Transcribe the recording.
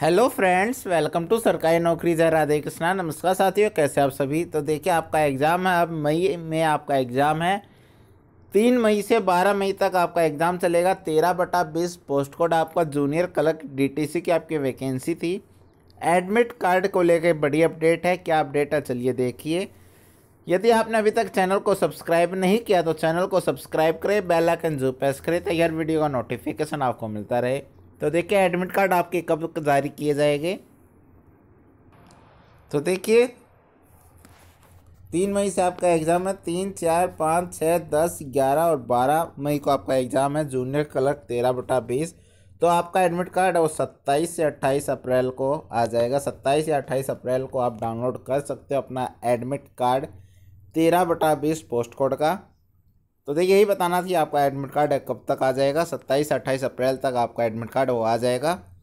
hello friends welcome to सरकारी नौकरी जय राधे कृष्णा नमस्कार साथियों कैसे आप सभी तो देखिए आपका एग्ज़ाम है अब मई में आपका एग्ज़ाम है तीन मई से बारह मई तक आपका एग्ज़ाम चलेगा तेरह बटा बीस पोस्ट कोड आपका जूनियर क्लर्क डीटीसी की आपकी वैकेंसी थी एडमिट कार्ड को लेकर बड़ी अपडेट है क्या अपडेट है चलिए देखिए यदि आपने अभी तक चैनल को सब्सक्राइब नहीं किया तो चैनल को सब्सक्राइब करें बेलाइकन जो प्रेस करें तो हर वीडियो का नोटिफिकेशन आपको मिलता रहे तो देखिए एडमिट कार्ड आपके कब जारी किए जाएंगे तो देखिए तीन मई से आपका एग्ज़ाम है तीन चार पाँच छः दस ग्यारह और बारह मई को आपका एग्ज़ाम है जूनियर क्लर्क तेरह बटा बीस तो आपका एडमिट कार्ड वो सत्ताईस से अट्ठाईस अप्रैल को आ जाएगा सत्ताईस या अट्ठाईस अप्रैल को आप डाउनलोड कर सकते हो अपना एडमिट कार्ड तेरह बटा बीस पोस्ट कोड का तो देखिए यही बताना थी आपका एडमिट कार्ड कब तक आ जाएगा सत्ताईस अट्ठाईस अप्रैल तक आपका एडमिट कार्ड वो आ जाएगा